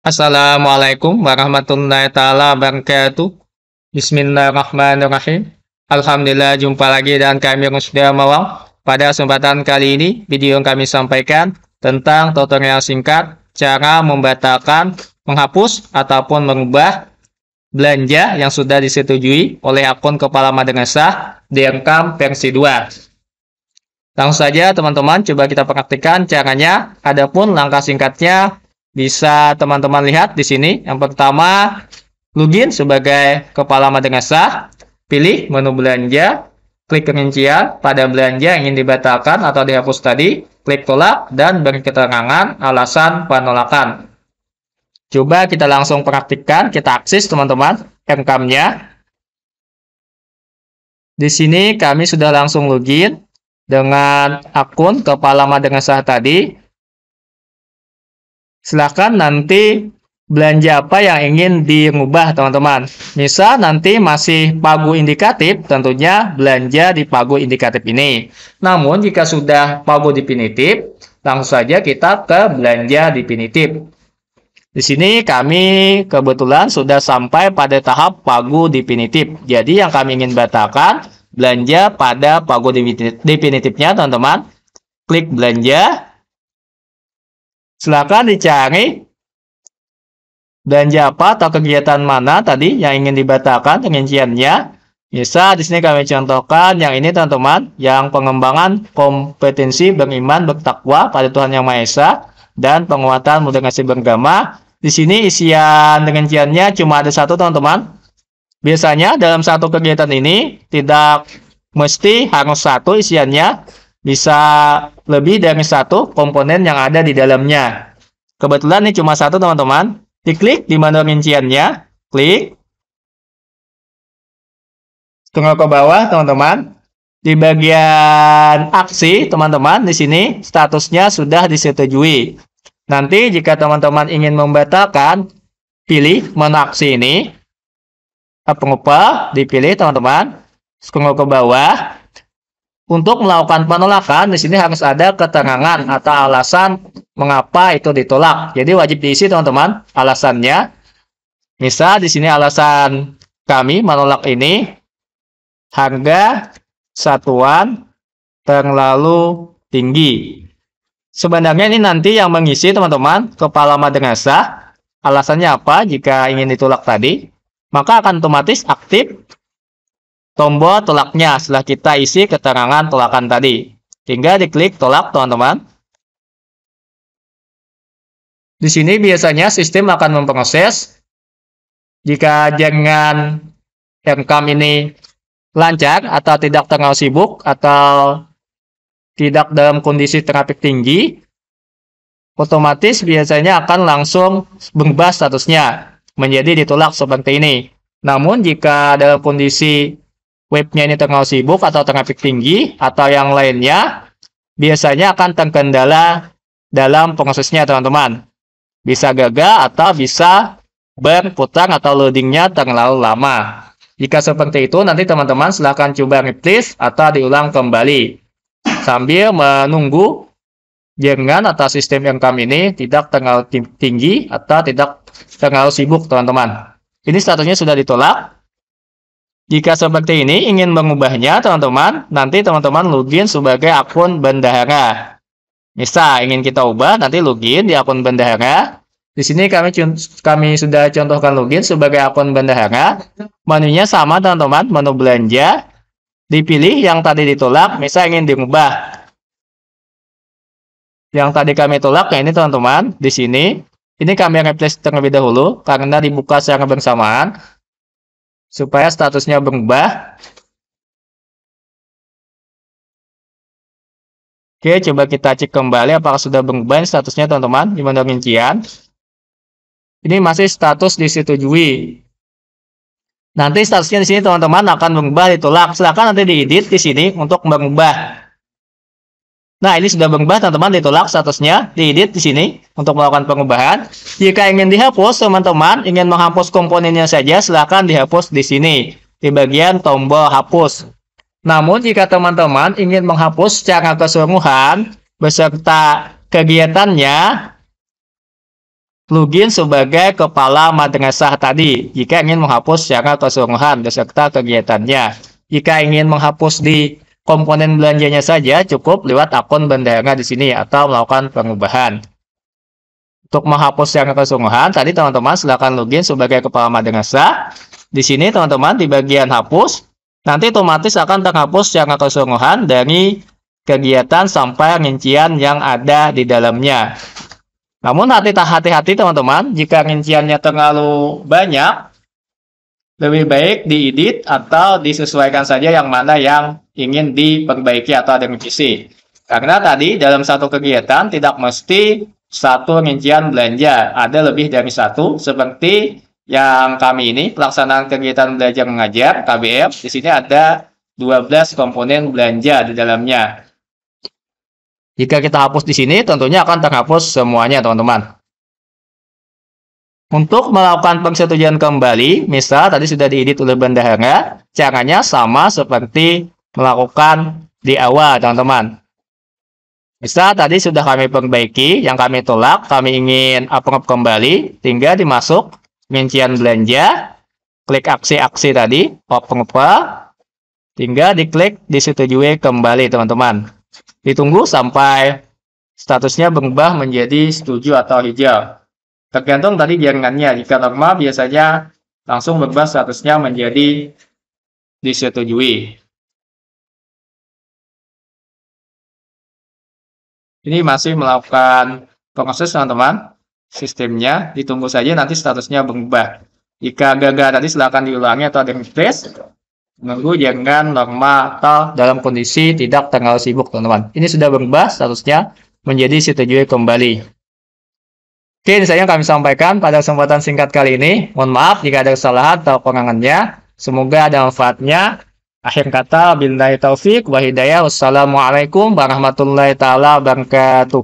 Assalamualaikum warahmatullahi taala wabarakatuh. Bismillahirrahmanirrahim. Alhamdulillah jumpa lagi dengan kami yang sudah Mawang. Pada kesempatan kali ini, video yang kami sampaikan tentang tutorial singkat cara membatalkan, menghapus ataupun mengubah belanja yang sudah disetujui oleh akun kepala madrasah rekam versi 2. Langsung saja teman-teman coba kita praktikkan caranya. Adapun langkah singkatnya bisa teman-teman lihat di sini. Yang pertama, login sebagai kepala madrasah, sah, pilih menu belanja, klik rincian pada belanja yang ingin dibatalkan atau dihapus tadi, klik tolak dan beri keterangan alasan penolakan. Coba kita langsung praktikkan, kita akses teman-teman MCAM-nya. Di sini kami sudah langsung login dengan akun kepala madrasah tadi. Silahkan nanti belanja apa yang ingin diubah teman-teman. Misal nanti masih pagu indikatif, tentunya belanja di pagu indikatif ini. Namun jika sudah pagu definitif, langsung saja kita ke belanja definitif. Di sini kami kebetulan sudah sampai pada tahap pagu definitif. Jadi yang kami ingin batalkan belanja pada pagu definitifnya teman-teman. Klik belanja, Silakan dicari belanja apa atau kegiatan mana tadi yang ingin dibatalkan rinciannya. Bisa di sini kami contohkan yang ini teman-teman, yang pengembangan kompetensi beriman bertakwa pada Tuhan Yang Maha Esa dan penguatan moderasi beragama. Di sini isian rinciannya cuma ada satu teman-teman. Biasanya dalam satu kegiatan ini tidak mesti harus satu isiannya, bisa lebih dari satu komponen yang ada di dalamnya. Kebetulan ini cuma satu teman-teman. Diklik di menu rinciannya, klik. Tunggu ke bawah teman-teman. Di bagian aksi teman-teman di sini statusnya sudah disetujui. Nanti jika teman-teman ingin membatalkan, pilih menu aksi ini. Apa-apa dipilih teman-teman. Tunggu ke bawah untuk melakukan penolakan di sini harus ada keterangan atau alasan mengapa itu ditolak. Jadi wajib diisi teman-teman alasannya. Misal di sini alasan kami menolak ini harga satuan terlalu tinggi. Sebenarnya ini nanti yang mengisi teman-teman kepala madrasah alasannya apa jika ingin ditolak tadi, maka akan otomatis aktif tombol tolaknya setelah kita isi keterangan tolakan tadi. Tinggal diklik tolak, teman-teman. Di sini biasanya sistem akan memproses jika jangan MCAM ini lancar atau tidak terlalu sibuk atau tidak dalam kondisi trafik tinggi, otomatis biasanya akan langsung berubah statusnya menjadi ditolak seperti ini. Namun jika dalam kondisi webnya ini terkenal sibuk atau peak tinggi atau yang lainnya biasanya akan terkendala dalam prosesnya teman-teman bisa gagal atau bisa berputar atau loadingnya terlalu lama jika seperti itu nanti teman-teman silahkan coba replis atau diulang kembali sambil menunggu jangan atau sistem yang kami ini tidak terlalu tinggi atau tidak terlalu sibuk teman-teman ini statusnya sudah ditolak jika seperti ini ingin mengubahnya teman-teman, nanti teman-teman login sebagai akun bendahara. Misal ingin kita ubah nanti login di akun bendahara. Di sini kami kami sudah contohkan login sebagai akun bendahara. Menunya sama teman-teman, menu belanja. Dipilih yang tadi ditolak, misal ingin diubah. Yang tadi kami tolak, ya ini teman-teman, di sini. Ini kami replace terlebih dahulu karena dibuka secara bersamaan supaya statusnya berubah. Oke, coba kita cek kembali apakah sudah berubah statusnya teman-teman. Di Gimana rincian? Ini masih status disetujui. Nanti statusnya di sini teman-teman akan berubah ditolak. Silakan nanti diedit di sini untuk mengubah. Nah, ini sudah berubah teman-teman ditolak statusnya diedit di sini untuk melakukan pengubahan. Jika ingin dihapus teman-teman, ingin menghapus komponennya saja silahkan dihapus di sini di bagian tombol hapus. Namun jika teman-teman ingin menghapus secara keseluruhan beserta kegiatannya plugin sebagai kepala madrasah tadi jika ingin menghapus secara keseluruhan beserta kegiatannya. Jika ingin menghapus di komponen belanjanya saja cukup lewat akun bendahara di sini atau melakukan pengubahan. Untuk menghapus yang kesungguhan, tadi teman-teman silakan login sebagai kepala madrasah. Di sini teman-teman di bagian hapus, nanti otomatis akan terhapus yang kesungguhan dari kegiatan sampai rincian yang ada di dalamnya. Namun hati-hati teman-teman, jika rinciannya terlalu banyak, lebih baik diedit atau disesuaikan saja yang mana yang ingin diperbaiki atau ada revisi. Karena tadi dalam satu kegiatan tidak mesti satu rincian belanja, ada lebih dari satu seperti yang kami ini pelaksanaan kegiatan belajar mengajar KBM di sini ada 12 komponen belanja di dalamnya. Jika kita hapus di sini tentunya akan terhapus semuanya teman-teman. Untuk melakukan persetujuan kembali, misal tadi sudah diedit oleh bendahara, caranya sama seperti melakukan di awal teman-teman. Bisa tadi sudah kami perbaiki, yang kami tolak, kami ingin approve kembali, tinggal dimasuk mencian belanja, klik aksi-aksi tadi, approve, tinggal diklik disetujui kembali teman-teman. Ditunggu sampai statusnya berubah menjadi setuju atau hijau. Tergantung tadi jaringannya, jika normal biasanya langsung berubah statusnya menjadi disetujui. Ini hmm. masih melakukan proses teman-teman. Sistemnya ditunggu saja nanti statusnya berubah. Jika gagal tadi silakan diulangi atau ada refresh. Menunggu jangan normal atau dalam kondisi tidak terlalu sibuk teman-teman. Ini sudah berubah statusnya menjadi setuju kembali. Oke, ini saya kami sampaikan pada kesempatan singkat kali ini. Mohon maaf jika ada kesalahan atau pengangannya. Semoga ada manfaatnya. Akhir kata, billahi taufik wa Wassalamualaikum warahmatullahi taala wabarakatuh.